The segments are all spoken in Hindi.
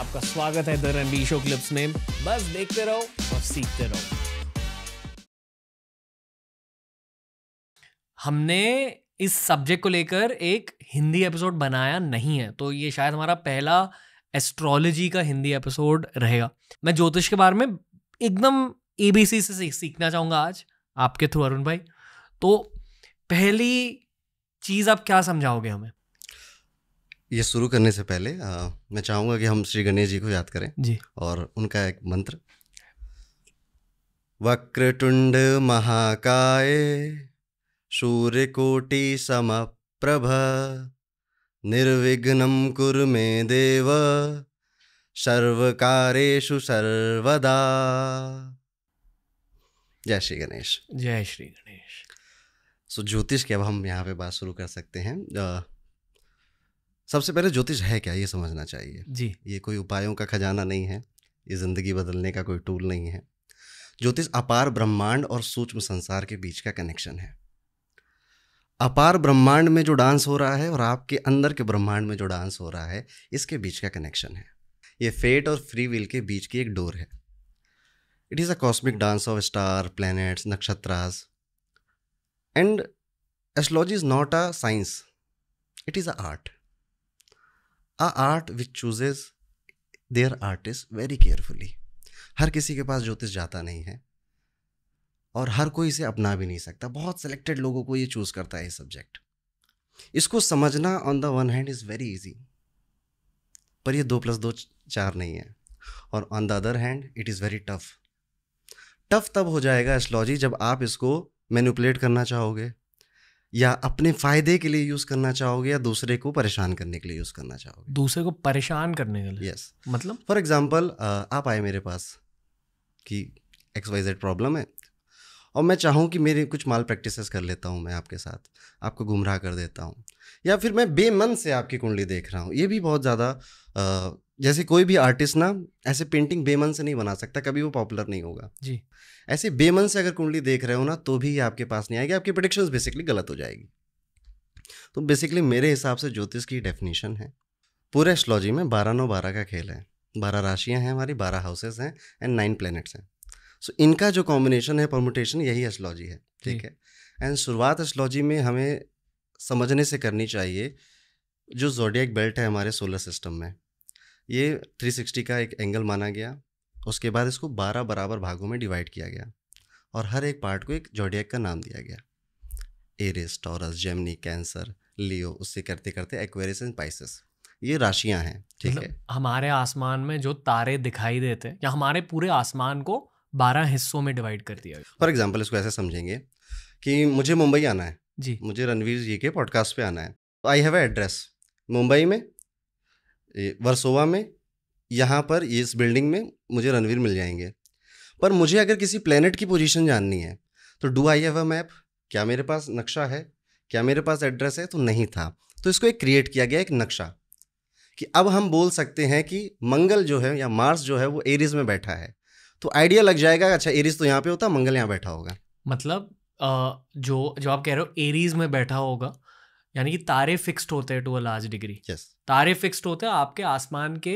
आपका स्वागत है द रणबीर शो क्लिप्स में बस देखते रहो और सीखते रहो हमने इस सब्जेक्ट को लेकर एक हिंदी एपिसोड बनाया नहीं है तो ये शायद हमारा पहला एस्ट्रोलॉजी का हिंदी एपिसोड रहेगा मैं ज्योतिष के बारे में एकदम एबीसी से सीखना चाहूंगा आज आपके थ्रू अरुण भाई तो पहली चीज़ आप क्या समझाओगे हमें ये शुरू करने से पहले आ, मैं चाहूंगा कि हम श्री गणेश जी को याद करें जी और उनका एक मंत्र वक्रतुंड महाकाय सम प्रभ निर्विघ्नं कुर मे देव सर्वकारेषु सर्वदा जय श्री गणेश जय श्री गणेश सो so, ज्योतिष के अब हम यहाँ पे बात शुरू कर सकते हैं सबसे पहले ज्योतिष है क्या ये समझना चाहिए जी ये कोई उपायों का खजाना नहीं है ये ज़िंदगी बदलने का कोई टूल नहीं है ज्योतिष अपार ब्रह्मांड और सूक्ष्म संसार के बीच का कनेक्शन है अपार ब्रह्मांड में जो डांस हो रहा है और आपके अंदर के ब्रह्मांड में जो डांस हो रहा है इसके बीच का कनेक्शन है ये फेट और फ्री विल के बीच की एक डोर है it is a cosmic dance of star planets नक्षत्रास and astrology is not a science it is a art a art which chooses their artist very carefully हर किसी के पास ज्योतिष जाता नहीं है और हर कोई इसे अपना भी नहीं सकता बहुत सेलेक्टेड लोगों को ये चूज़ करता है ये सब्जेक्ट इसको समझना on the one hand is very easy पर ये दो प्लस दो चार नहीं है और on the other hand it is very tough tough तब हो जाएगा एस्ट्रोलॉजी जब आप इसको मैनिपुलेट करना चाहोगे या अपने फायदे के लिए यूज करना चाहोगे या दूसरे को परेशान करने के लिए यूज करना चाहोगे दूसरे को परेशान करने के लिए यस yes. मतलब फॉर एग्जाम्पल आप आए मेरे पास कि एक्स वाई जेड प्रॉब्लम है और मैं चाहूँ कि मेरे कुछ माल प्रैक्टिस कर लेता हूँ मैं आपके साथ आपको गुमराह कर देता हूँ या फिर मैं बेमन से आपकी कुंडली देख रहा हूँ ये भी बहुत ज़्यादा जैसे कोई भी आर्टिस्ट ना ऐसे पेंटिंग बेमन से नहीं बना सकता कभी वो पॉपुलर नहीं होगा जी ऐसे बेमन से अगर कुंडली देख रहे हो ना तो भी ये आपके पास नहीं आएगी आपकी प्रडिक्शन बेसिकली गलत हो जाएगी तो बेसिकली मेरे हिसाब से ज्योतिष की डेफिनेशन है पूरे एस्ट्रोलॉजी में बारह नौ बारह का खेल है बारह राशियाँ हैं हमारी बारह हाउसेस हैं एंड नाइन प्लैनेट्स हैं सो so, इनका जो कॉम्बिनेशन है परमोटेशन यही एस्ट्रोलॉजी है ठीक है एंड शुरुआत एस्ट्रोलॉजी में हमें समझने से करनी चाहिए जो जोडियक बेल्ट है हमारे सोलर सिस्टम में ये 360 का एक एंगल माना गया उसके बाद इसको 12 बराबर भागों में डिवाइड किया गया और हर एक पार्ट को एक जोडियक का नाम दिया गया Aries Taurus Gemini Cancer Leo उससे करते करते एक्वेरिस एंड पाइसिस ये राशियां हैं ठीक मतलब है हमारे आसमान में जो तारे दिखाई देते हैं या हमारे पूरे आसमान को बारह हिस्सों में डिवाइड कर दिया फॉर एग्जाम्पल इसको ऐसे समझेंगे कि मुझे मुंबई आना है जी मुझे रणवीर जी के पॉडकास्ट पे आना है आई हैव एड्रेस मुंबई में वर्सोवा में यहाँ पर इस बिल्डिंग में मुझे रणवीर मिल जाएंगे पर मुझे अगर किसी प्लेनेट की पोजीशन जाननी है तो do I have a map क्या मेरे पास नक्शा है क्या मेरे पास एड्रेस है तो नहीं था तो इसको एक क्रिएट किया गया एक नक्शा कि अब हम बोल सकते हैं कि मंगल जो है या मार्स जो है वो एरिज में बैठा है तो आइडिया लग जाएगा अच्छा एरिज तो यहाँ पे होता मंगल यहाँ बैठा होगा मतलब जो जो आप कह रहे हो एरीज में बैठा होगा यानी कि तारे फिक्स्ड होते हैं टू अ लार्ज डिग्री तारे फिक्स्ड होते हैं आपके आसमान के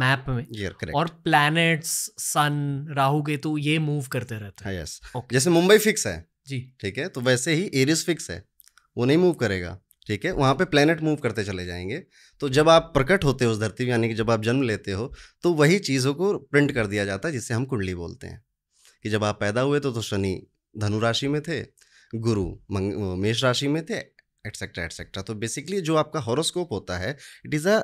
मैप में yeah, और प्लैनेट्स सन राहु केतु ये मूव करते रहते हैं हाँ, yes. okay. जैसे मुंबई फिक्स है जी ठीक है तो वैसे ही एरिस फिक्स है वो नहीं मूव करेगा ठीक है वहाँ पे प्लेनेट मूव करते चले जाएंगे तो जब आप प्रकट होते हो उस धरती में यानी कि जब आप जन्म लेते हो तो वही चीज़ों को प्रिंट कर दिया जाता है जिसे हम कुंडली बोलते हैं कि जब आप पैदा हुए तो, तो शनि धनु राशि में थे गुरु मेष राशि में थे एटसेट्रा एटसेट्रा तो बेसिकली जो आपका हॉरोस्कोप होता है it is a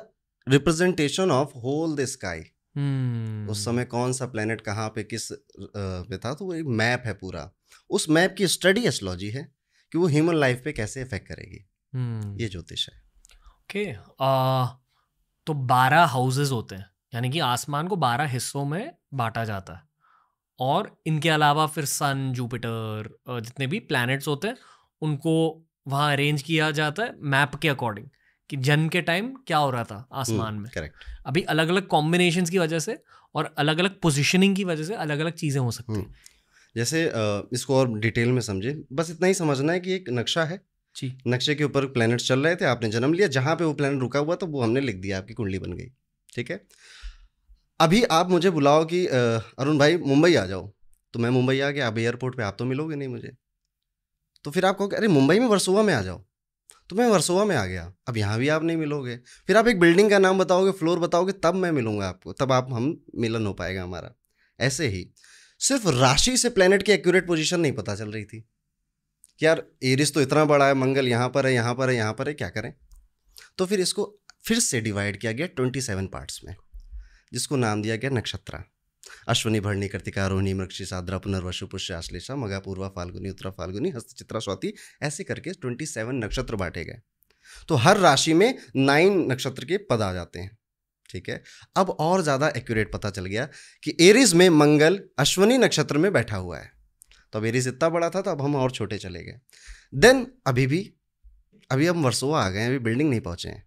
representation of whole the sky उस हम्म। समय कौन सा प्लेनेट कहाँ पे किस पे था तो वो एक मैप है पूरा उस मैप की स्टडी एस्ट्रोलॉजी है कि वो ह्यूमन लाइफ पे कैसे इफेक्ट करेगी hmm. ये ज्योतिष है ओके okay. uh, तो बारह हाउसेज होते हैं यानी कि आसमान को बारह हिस्सों में बांटा जाता है और इनके अलावा फिर सन जुपिटर जितने भी प्लैनेट्स होते हैं उनको वहाँ अरेंज किया जाता है मैप के अकॉर्डिंग कि जन्म के टाइम क्या हो रहा था आसमान hmm, में करेक्ट अभी अलग अलग कॉम्बिनेशन की वजह से और अलग अलग पोजिशनिंग की वजह से अलग अलग चीज़ें हो सकती हैं hmm. जैसे इसको और डिटेल में समझे बस इतना ही समझना है कि एक नक्शा है जी नक्शे के ऊपर प्लैनेट्स चल रहे थे आपने जन्म लिया जहाँ पे वो प्लानट रुका हुआ तो वो हमने लिख दिया आपकी कुंडली बन गई ठीक है अभी आप मुझे बुलाओ कि अरुण भाई मुंबई आ जाओ तो मैं मुंबई आ गया अभी एयरपोर्ट पे आप तो मिलोगे नहीं मुझे तो फिर आप कहोगे अरे मुंबई में वर्सोवा में आ जाओ तो मैं वर्सोवा में आ गया अब यहाँ भी आप नहीं मिलोगे फिर आप एक बिल्डिंग का नाम बताओगे फ्लोर बताओगे तब मैं मिलूंगा आपको तब आप हम मिलन हो पाएगा हमारा ऐसे ही सिर्फ राशि से प्लेनेट की एक्यूरेट पोजीशन नहीं पता चल रही थी यार एरिस तो इतना बड़ा है मंगल यहाँ पर है यहाँ पर है यहाँ पर है क्या करें तो फिर इसको फिर से डिवाइड किया गया ट्वेंटी सेवन पार्ट्स में जिसको नाम दिया गया नक्षत्रा अश्वनी भरणी कृतिका रोहिणी मृक्षी साद्रा पुनर्वशु पुष्य आश्लेषा मगा पूर्वा फाल्गुनी उत्तरा फाल्गुनी हस्तचित्रा स्वाति ऐसे करके ट्वेंटी सेवन नक्षत्र बांटे गए तो हर राशि में नाइन नक्षत्र के पद आ जाते हैं ठीक है अब और ज़्यादा एक्यूरेट पता चल गया कि एरिज में मंगल अश्वनी नक्षत्र में बैठा हुआ है तो अब एरीज इतना बड़ा था तो अब हम और छोटे चले गए देन अभी भी अभी हम वर्सोवा आ गए अभी बिल्डिंग नहीं पहुँचे हैं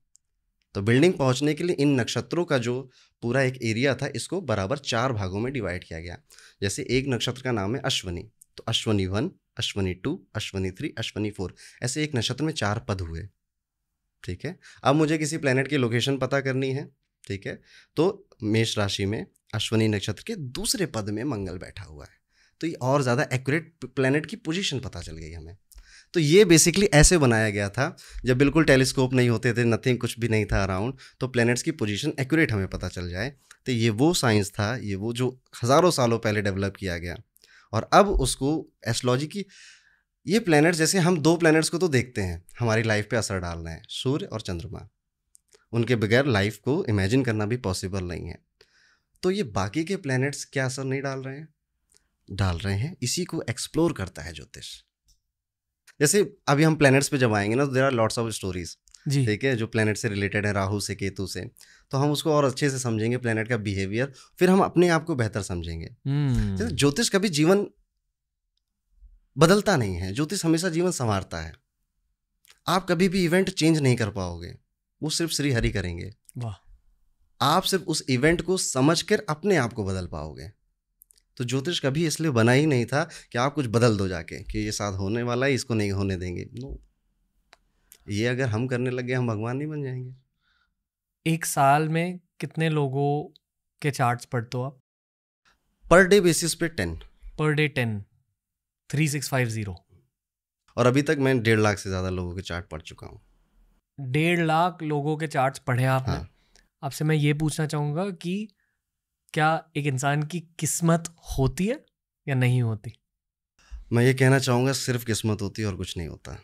तो बिल्डिंग पहुंचने के लिए इन नक्षत्रों का जो पूरा एक एरिया था इसको बराबर चार भागों में डिवाइड किया गया जैसे एक नक्षत्र का नाम है अश्वनी तो Ashwini one Ashwini two Ashwini three Ashwini four ऐसे एक नक्षत्र में चार पद हुए ठीक है अब मुझे किसी प्लानट की लोकेशन पता करनी है ठीक है तो मेष राशि में अश्वनी नक्षत्र के दूसरे पद में मंगल बैठा हुआ है तो ये और ज़्यादा एक्यूरेट प्लेनेट की पोजीशन पता चल गई हमें तो ये बेसिकली ऐसे बनाया गया था जब बिल्कुल टेलीस्कोप नहीं होते थे नथिंग कुछ भी नहीं था अराउंड तो प्लैनेट्स की पोजीशन एक्यूरेट हमें पता चल जाए तो ये वो साइंस था ये वो जो हज़ारों सालों पहले डेवलप किया गया और अब उसको एस्ट्रोलॉजी की ये प्लैनेट्स जैसे हम दो प्लैनेट्स को तो देखते हैं हमारी लाइफ पे असर डाल रहे हैं सूर्य और चंद्रमा उनके बगैर लाइफ को इमेजिन करना भी पॉसिबल नहीं है तो ये बाकी के प्लैनेट्स क्या असर नहीं डाल रहे हैं डाल रहे हैं इसी को एक्सप्लोर करता है ज्योतिष जैसे अभी हम प्लैनेट्स पे जब आएंगे ना तो there are lots of stories ठीक है जो प्लैनेट से रिलेटेड है राहु से केतु से तो हम उसको और अच्छे से समझेंगे प्लैनेट का बिहेवियर फिर हम अपने आप को बेहतर समझेंगे हम्म। ज्योतिष कभी जीवन बदलता नहीं है ज्योतिष हमेशा जीवन संवारता है आप कभी भी इवेंट चेंज नहीं कर पाओगे वो सिर्फ श्री हरि करेंगे आप सिर्फ उस इवेंट को समझ कर अपने आप को बदल पाओगे तो ज्योतिष कभी इसलिए बना ही नहीं था कि आप कुछ बदल दो जाके कि ये साथ होने वाला है इसको नहीं होने देंगे नो ये अगर हम करने लग गए हम भगवान नहीं बन जाएंगे एक साल में कितने लोगों के चार्ट्स पढ़ते हो आप पर डे बेसिस पे ten per day ten three six five zero और अभी तक मैं डेढ़ लाख से ज़्यादा लोगों के चार्ट पढ़ चुका हूँ डेढ़ लाख लोगों के चार्ट्स पढ़े आपने हाँ। आपसे मैं ये पूछना चाहूंगा कि क्या एक इंसान की किस्मत होती है या नहीं होती मैं ये कहना चाहूँगा सिर्फ किस्मत होती है और कुछ नहीं होता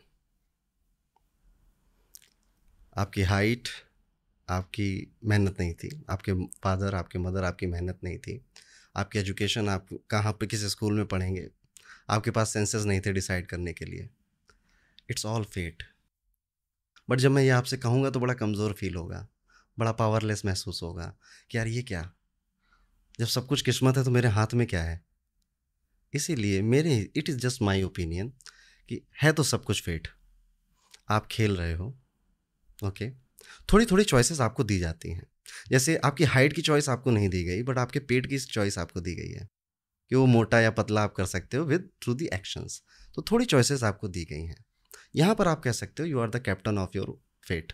आपकी हाइट आपकी मेहनत नहीं थी आपके फादर आपके मदर आपकी मेहनत नहीं थी आपकी एजुकेशन आप कहाँ पे किस स्कूल में पढ़ेंगे आपके पास सेंसेस नहीं थे डिसाइड करने के लिए इट्स ऑल फेट बट जब मैं ये आपसे कहूँगा तो बड़ा कमज़ोर फील होगा बड़ा पावरलेस महसूस होगा कि यार ये क्या जब सब कुछ किस्मत है तो मेरे हाथ में क्या है इसीलिए मेरे it is just my opinion कि है तो सब कुछ फेट आप खेल रहे हो ओके okay? थोड़ी थोड़ी चॉइसेस आपको दी जाती हैं जैसे आपकी हाइट की चॉइस आपको नहीं दी गई बट आपके पेट की चॉइस आपको दी गई है कि वो मोटा या पतला आप कर सकते हो विद थ्रू दी एक्शंस तो थोड़ी चॉइसेस आपको दी गई हैं यहाँ पर आप कह सकते हो you are the captain of your fate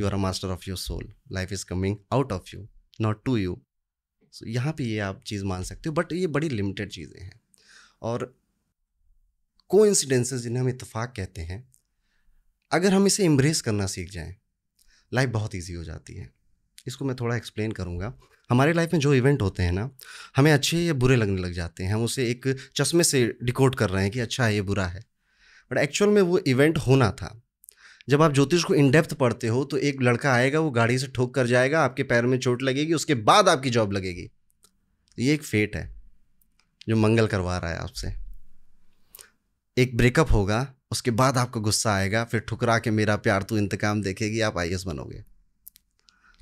you are a master of your soul life is coming out of you not to you so, यहाँ पे ये आप चीज़ मान सकते हो बट ये बड़ी लिमिटेड चीज़ें हैं और को इंसिडेंसेज जिन्हें हम इतफाक़ कहते हैं अगर हम इसे एम्ब्रेस करना सीख जाएं लाइफ बहुत इजी हो जाती है इसको मैं थोड़ा एक्सप्लेन करूँगा हमारे लाइफ में जो इवेंट होते हैं ना हमें अच्छे या बुरे लगने लग जाते हैं हम उसे एक चश्मे से डिकोड कर रहे हैं कि अच्छा है ये बुरा है बट एक्चुअल में वो इवेंट होना था जब आप ज्योतिष को इन डेप्थ पढ़ते हो तो एक लड़का आएगा वो गाड़ी से ठोक कर जाएगा आपके पैर में चोट लगेगी उसके बाद आपकी जॉब लगेगी तो ये एक फेट है जो मंगल करवा रहा है आपसे एक ब्रेकअप होगा उसके बाद आपको गुस्सा आएगा फिर ठुकरा के मेरा प्यार तू इंतकाम देखेगी आप आई बनोगे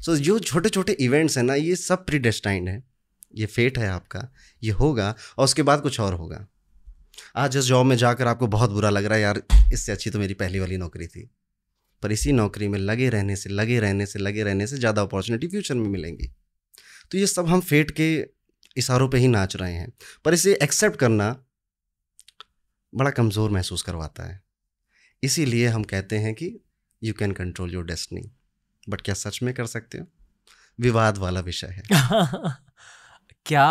सो so, जो छोटे छोटे इवेंट्स हैं ना ये सब प्रीडेस्टाइंड है ये फेट है आपका ये होगा और उसके बाद कुछ और होगा आज इस जॉब में जाकर आपको बहुत बुरा लग रहा है यार इससे अच्छी तो मेरी पहली वाली नौकरी थी पर इसी नौकरी में लगे रहने से लगे रहने से लगे रहने से ज़्यादा अपॉर्चुनिटी फ्यूचर में मिलेंगी तो ये सब हम फेट के इशारों पे ही नाच रहे हैं पर इसे एक्सेप्ट करना बड़ा कमज़ोर महसूस करवाता है इसीलिए हम कहते हैं कि you can control your destiny but क्या सच में कर सकते हो विवाद वाला विषय है क्या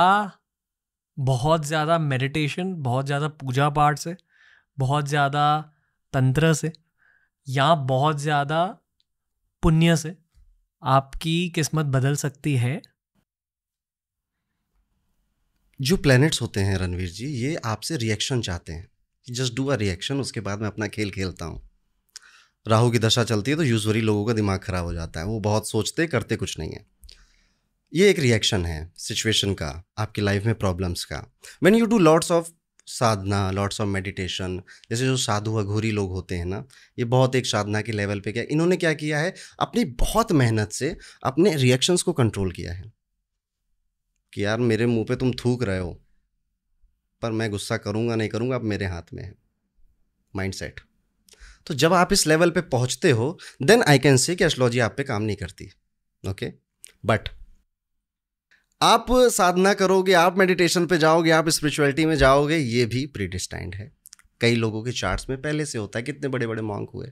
बहुत ज़्यादा मेडिटेशन बहुत ज़्यादा पूजा पाठ से बहुत ज़्यादा तंत्र से या बहुत ज़्यादा पुण्य से आपकी किस्मत बदल सकती है जो प्लैनेट्स होते हैं रणवीर जी ये आपसे रिएक्शन चाहते हैं जस्ट डू अ रिएक्शन उसके बाद मैं अपना खेल खेलता हूँ राहु की दशा चलती है तो यूजली लोगों का दिमाग खराब हो जाता है वो बहुत सोचते करते कुछ नहीं है ये एक रिएक्शन है सिचुएशन का आपकी लाइफ में प्रॉब्लम्स का when you do lots of sadhana lots of meditation जैसे जो साधु अघूरी लोग होते हैं ना ये बहुत एक साधना के लेवल पे क्या इन्होंने क्या किया है अपनी बहुत मेहनत से अपने रिएक्शंस को कंट्रोल किया है कि यार मेरे मुंह पे तुम थूक रहे हो पर मैं गुस्सा करूँगा नहीं करूँगा अब मेरे हाथ में है माइंड तो जब आप इस लेवल पर पहुँचते हो देन आई कैन से कि एस्ट्रोलॉजी आप पे काम नहीं करती ओके okay? बट आप साधना करोगे आप मेडिटेशन पे जाओगे आप स्पिरिचुअलिटी में जाओगे ये भी प्रीडिस्टाइंड है कई लोगों के चार्ट्स में पहले से होता है कितने बड़े बड़े मॉन्क हुए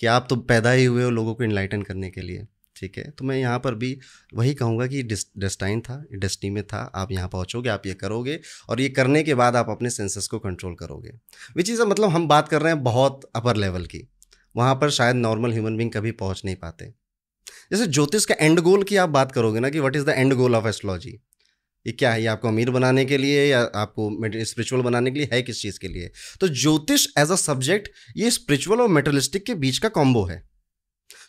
कि आप तो पैदा ही हुए हो लोगों को इनलाइटन करने के लिए ठीक है तो मैं यहाँ पर भी वही कहूँगा कि डेस्टाइन था डेस्टी में था आप यहाँ पहुँचोगे आप ये करोगे और ये करने के बाद आप अपने सेंसेस को कंट्रोल करोगे विच इज़ मतलब हम बात कर रहे हैं बहुत अपर लेवल की वहाँ पर शायद नॉर्मल ह्यूमन बींग कभी पहुँच नहीं पाते जैसे ज्योतिष का एंड गोल की आप बात करोगे ना कि what is the end goal of astrology ये क्या है ये आपको अमीर बनाने के लिए या आपको स्पिरिचुअल बनाने के लिए है किस चीज़ के लिए तो ज्योतिष एज अ सब्जेक्ट ये स्पिरिचुअल और मेटरलिस्टिक के बीच का कॉम्बो है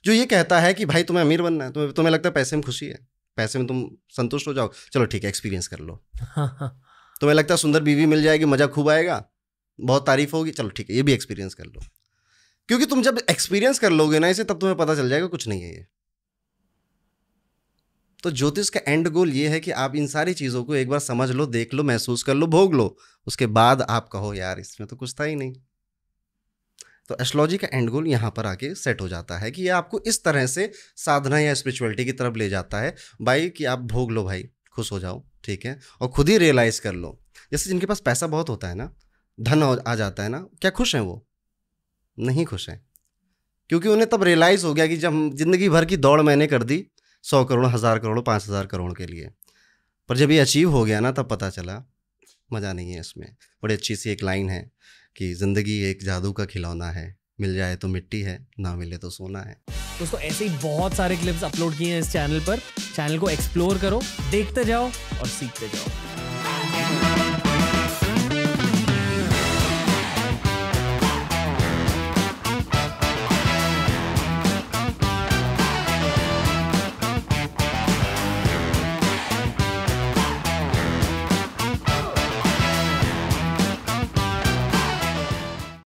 जो ये कहता है कि भाई तुम्हें अमीर बनना है तुम्हें तुम्हें लगता है पैसे में खुशी है पैसे में तुम संतुष्ट हो जाओ चलो ठीक है एक्सपीरियंस कर लो तुम्हें लगता है सुंदर बीवी मिल जाएगी मज़ा खूब आएगा बहुत तारीफ होगी चलो ठीक है ये भी एक्सपीरियंस कर लो क्योंकि तुम जब एक्सपीरियंस कर लोगे ना इसे तब तुम्हें पता चल जाएगा कुछ नहीं है ये तो ज्योतिष का एंड गोल ये है कि आप इन सारी चीज़ों को एक बार समझ लो देख लो महसूस कर लो भोग लो उसके बाद आप कहो यार इसमें तो कुछ था ही नहीं तो एस्ट्रोलॉजी का एंड गोल यहाँ पर आके सेट हो जाता है कि ये आपको इस तरह से साधना या स्पिरिचुअलिटी की तरफ ले जाता है भाई कि आप भोग लो भाई खुश हो जाओ ठीक है और खुद ही रियलाइज़ कर लो जैसे जिनके पास पैसा बहुत होता है ना धन आ जाता है ना क्या खुश हैं वो नहीं खुश हैं क्योंकि उन्हें तब रियलाइज़ हो गया कि जब ज़िंदगी भर की दौड़ मैंने कर दी सौ करोड़ हज़ार करोड़ पाँच हज़ार करोड़ के लिए पर जब ये अचीव हो गया ना तब पता चला मज़ा नहीं है इसमें बड़ी अच्छी सी एक लाइन है कि ज़िंदगी एक जादू का खिलौना है मिल जाए तो मिट्टी है ना मिले तो सोना है दोस्तों ऐसे ही बहुत सारे क्लिप्स अपलोड किए हैं इस चैनल पर चैनल को एक्सप्लोर करो देखते जाओ और सीखते जाओ